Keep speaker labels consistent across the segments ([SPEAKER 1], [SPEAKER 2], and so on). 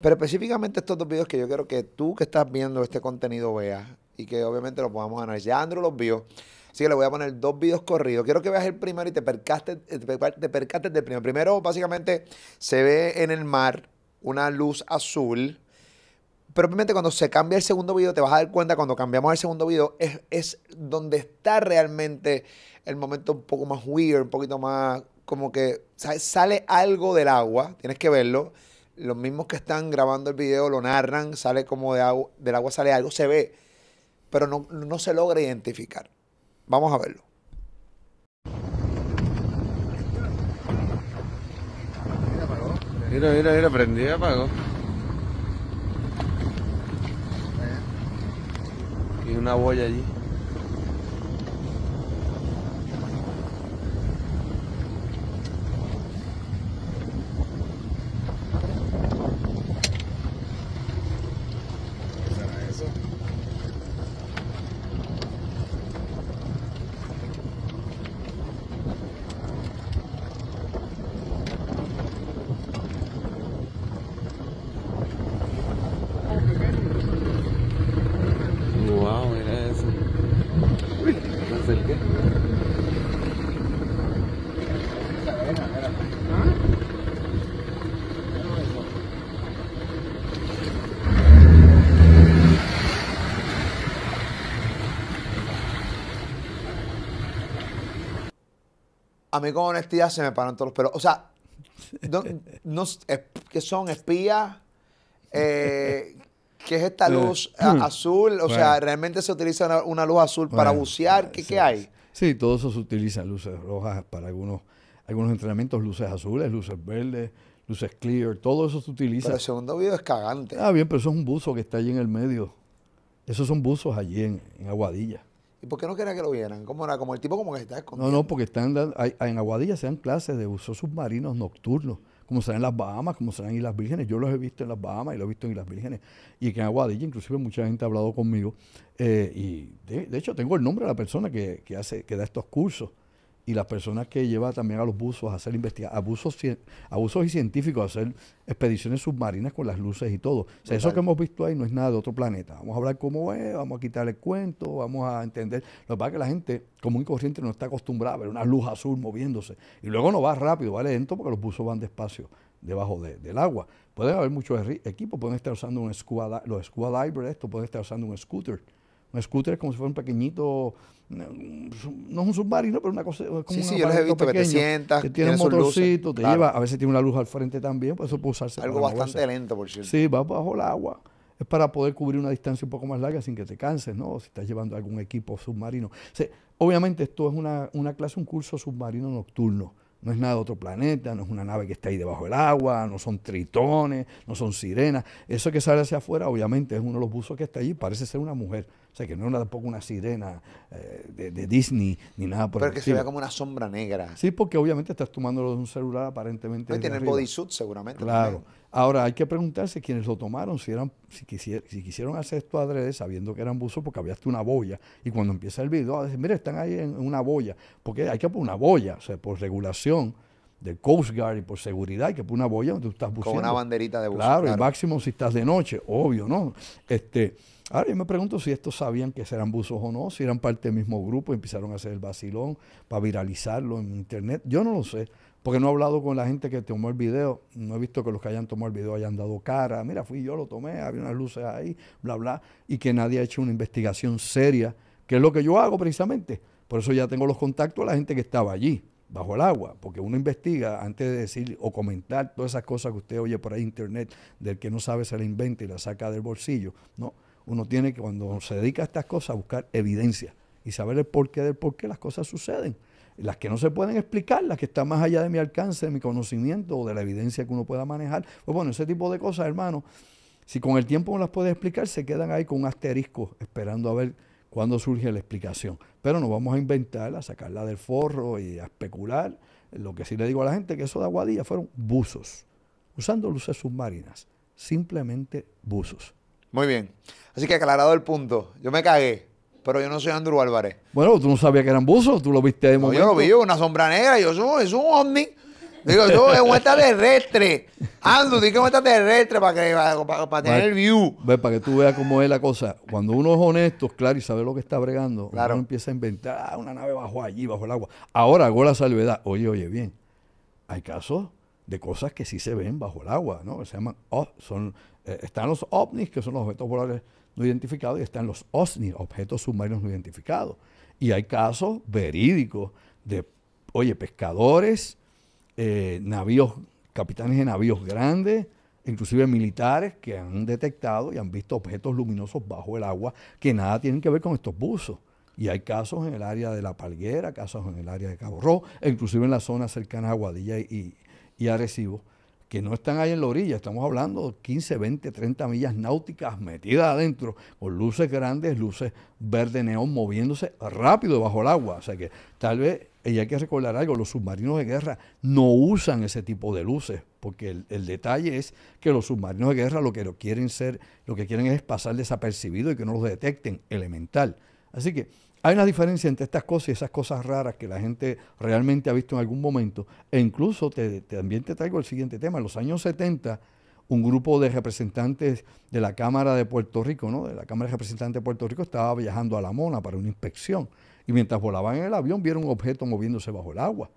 [SPEAKER 1] Pero específicamente estos dos videos que yo quiero que tú que estás viendo este contenido veas y que obviamente lo podamos analizar. Ya Andrew los vio, así que le voy a poner dos videos corridos. Quiero que veas el primero y te percaste te del primero. Primero, básicamente, se ve en el mar una luz azul. Pero obviamente cuando se cambia el segundo video, te vas a dar cuenta cuando cambiamos el segundo video, es, es donde está realmente el momento un poco más weird, un poquito más como que sale algo del agua, tienes que verlo los mismos que están grabando el video lo narran, sale como de del agua sale algo, se ve, pero no, se logra identificar. Vamos a verlo. Mira, mira, mira, prendí apagó. Y una boya allí. a mí con honestidad se me paran todos los pelos. O sea, no, ¿qué son? ¿Espías? Eh, ¿Qué es esta eh. luz hmm. azul? O sea, ¿realmente se utiliza una, luz azul para bucear? Eh, ¿Qué, hay?
[SPEAKER 2] Sí, todos eso se utiliza, luces rojas para algunos, algunos entrenamientos, luces azules, luces verdes, luces clear, todo eso se utiliza. Pero el segundo video es cagante. Ah, bien, pero eso es un buzo que está allí en el medio. Esos son buzos allí en, en Aguadilla.
[SPEAKER 1] ¿Y por qué no quería que lo vieran? ¿Cómo era? Como el tipo como que está
[SPEAKER 2] escondido. No, no, porque están en Aguadilla se dan clases de usos submarinos nocturnos, como se dan en las Bahamas, como se dan en las Vírgenes. Yo los he visto en las Bahamas y los he visto en las Vírgenes. Y que en Aguadilla, inclusive mucha gente ha hablado conmigo. Eh, y de, de, hecho tengo el nombre de la persona que, que hace, que da estos cursos y las personas que lleva también a los buzos a hacer investigaciones, abusos, abusos y científicos, a hacer expediciones submarinas con las luces y todo. eso que hemos visto ahí no es nada de otro planeta. Vamos a hablar cómo es, vamos a quitarle el cuento, vamos a entender. Lo que pasa es que la gente como y corriente no está acostumbrada a ver una luz azul moviéndose. Y luego no va rápido, va lento porque los buzos van despacio debajo del agua. Puede haber muchos equipos, pueden estar usando un scuba, los scuba divers, esto, pueden estar usando un scooter un scooter como si fuera un pequeñito, mm, no es un submarino, pero una cosa como Sí, sí, yo los he visto que te sientas, tiene, un motorcito, te lleva, a veces tiene una luz al frente también, pues eso puede usarse. Algo bastante lento, por cierto. Sí, va bajo el agua. Es para poder cubrir una distancia un poco más larga sin que te canses, ¿no? Si estás llevando algún equipo submarino. obviamente esto es una, una clase, un curso submarino nocturno. No es nada de otro planeta, no es una nave que está ahí debajo del agua, no son tritones, no son sirenas. Eso que sale hacia afuera, obviamente, es uno de los buzos que está allí, parece ser una mujer. O sea, que no era tampoco una sirena eh, de, Disney ni nada por Pero que se vea como una sombra negra. Sí, porque obviamente estás tomándolo de un celular aparentemente. y tiene bodysuit seguramente. Claro. Ahora, hay que preguntarse quiénes lo tomaron, si, eran, si, quisier, si quisieron hacer esto adrede sabiendo que eran buzos porque había hasta una boya. Y cuando empieza el video, ah, dicen, mire, están ahí en una boya. Porque hay que poner una boya, o sea, por regulación del Coast Guard y por seguridad, y que por una boya donde tú estás buceando. Con una banderita de buceo. Claro, claro, máximo si estás de noche, obvio, ¿no? Este, ahora yo me pregunto si estos sabían que eran buzos o no, si eran parte del mismo grupo y empezaron a hacer el vacilón para viralizarlo en internet. Yo no lo sé, porque no he hablado con la gente que tomó el video, no he visto que los que hayan tomado el video hayan dado cara, mira, fui yo, lo tomé, había unas luces ahí, bla, bla, y que nadie ha hecho una investigación seria, que es lo que yo hago precisamente. Por eso ya tengo los contactos de la gente que estaba allí bajo el agua, porque uno investiga antes de decir o comentar todas esas cosas que usted oye por ahí internet, del que no sabe se la inventa y la saca del bolsillo, ¿no? Uno tiene que cuando se dedica a estas cosas buscar evidencia y saber el porqué del porqué las cosas suceden. Las que no se pueden explicar, las que están más allá de mi alcance, de mi conocimiento o de la evidencia que uno pueda manejar. Pues bueno, ese tipo de cosas, hermano, si con el tiempo no las puede explicar, se quedan ahí con un asterisco esperando a ver cuando surge la explicación. Pero no vamos a inventar, a sacarla del forro y a especular. Lo que sí le digo a la gente que eso de Aguadilla fueron buzos, usando luces submarinas, simplemente buzos.
[SPEAKER 1] Muy bien. Así que aclarado el punto, yo me cagué, pero yo no soy Andrew Álvarez.
[SPEAKER 2] Bueno, tú no sabías que eran buzos, tú lo viste de momento. Yo lo vi,
[SPEAKER 1] una sombra negra, yo soy, es un ovni.
[SPEAKER 2] Digo, no, es un
[SPEAKER 1] terrestre. Ando, di que es para, que,
[SPEAKER 2] para, tener el view. Ve, para que tú veas cómo es la cosa. Cuando uno es honesto, claro, y sabe lo que está bregando, uno empieza a inventar ah, una nave bajo allí, bajo el agua. Ahora hago la salvedad. Oye, oye, bien. Hay casos de cosas que sí se ven bajo el agua, ¿no? Se llaman, son, eh, están los ovnis, que son los objetos voladores no identificados, y están los osnis, objetos submarinos no identificados. Y hay casos verídicos de, oye, pescadores eh, navíos, capitanes de navíos grandes, inclusive militares, que han detectado y han visto objetos luminosos bajo el agua que nada tienen que ver con estos buzos. Y hay casos en el área de La Palguera, casos en el área de Cabo Rojo, e inclusive en la zona cercana a Guadilla y, y, Arecibo, que no están ahí en la orilla, estamos hablando de 15, 20, 30 millas náuticas metidas adentro, con luces grandes, luces verde neón moviéndose rápido bajo el agua. O sea que tal vez y hay que recordar algo, los submarinos de guerra no usan ese tipo de luces, porque el, detalle es que los submarinos de guerra lo que quieren ser, lo que quieren es pasar desapercibido y que no los detecten, elemental. Así que hay una diferencia entre estas cosas y esas cosas raras que la gente realmente ha visto en algún momento. E incluso te, también te traigo el siguiente tema. En los años 70 un grupo de representantes de la Cámara de Puerto Rico, ¿no? De la Cámara de Representantes de Puerto Rico estaba viajando a La Mona para una inspección. Y mientras volaban en el avión vieron un objeto moviéndose bajo el agua.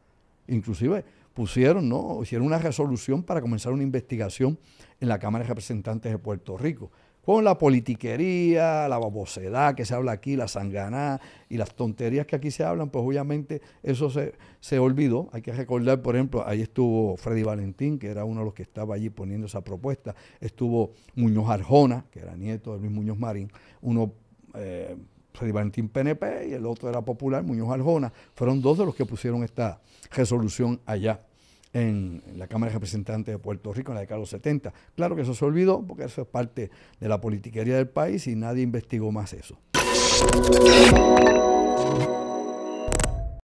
[SPEAKER 2] Inclusive pusieron, ¿no? Hicieron una resolución para comenzar una investigación en la Cámara de Representantes de Puerto Rico con la politiquería, la babosedad que se habla aquí, la sanganá y las tonterías que aquí se hablan, pues obviamente eso se, se, olvidó. Hay que recordar, por ejemplo, ahí estuvo Freddy Valentín, que era uno de los que estaba allí poniendo esa propuesta. Estuvo Muñoz Arjona, que era nieto de Luis Muñoz Marín. Uno, eh, Freddy Valentín PNP y el otro era popular, Muñoz Arjona. Fueron dos de los que pusieron esta resolución allá en la Cámara de Representantes de Puerto Rico en la década de los 70. Claro que eso se olvidó porque eso es parte de la politiquería del país y nadie investigó más eso.